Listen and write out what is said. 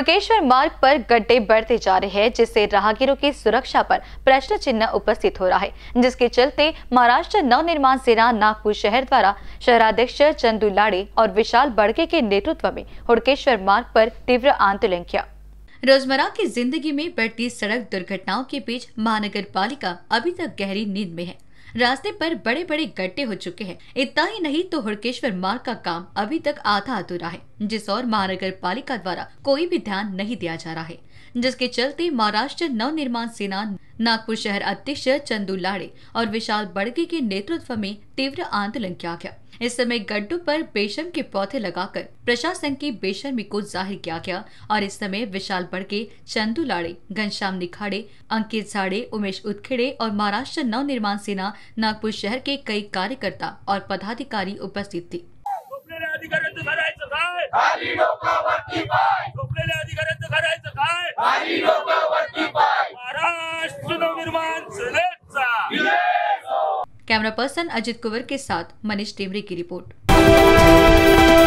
मुड़केश्वर मार्ग पर गड्ढे बढ़ते जा रहे हैं जिससे राहगीरों की सुरक्षा पर प्रश्न चिन्ह उपस्थित हो रहा है जिसके चलते महाराष्ट्र नवनिर्माण सेना नागपुर शहर द्वारा शहराध्यक्ष चंदू लाड़े और विशाल बड़के के नेतृत्व में हुड़केश्वर मार्ग पर तीव्र आंदोलन किया रोजमर्रा की जिंदगी में बढ़ती सड़क दुर्घटनाओं के बीच महानगर पालिका अभी तक गहरी नींद में है रास्ते पर बड़े बड़े गड्ढे हो चुके हैं इतना ही नहीं तो हुड़केश्वर मार्ग का काम अभी तक आधा अधूरा है जिस और महानगर पालिका द्वारा कोई भी ध्यान नहीं दिया जा रहा है जिसके चलते महाराष्ट्र नवनिर्माण सेना नागपुर शहर अध्यक्ष चंदू लाड़े और विशाल बड़गे के नेतृत्व में तीव्र आंदोलन किया गया इस समय गड्ढों पर बेशम के पौधे लगाकर प्रशासन की बेशर्मी को जाहिर किया गया और इस समय विशाल बड़के चंदू लाड़े घनश्याम निखाड़े अंकित झाड़े उमेश उत्खेड़े और महाराष्ट्र नव निर्माण सेना नागपुर शहर के कई कार्यकर्ता और पदाधिकारी उपस्थित थे कैमरा पर्सन अजित कुंवर के साथ मनीष टेमरे की रिपोर्ट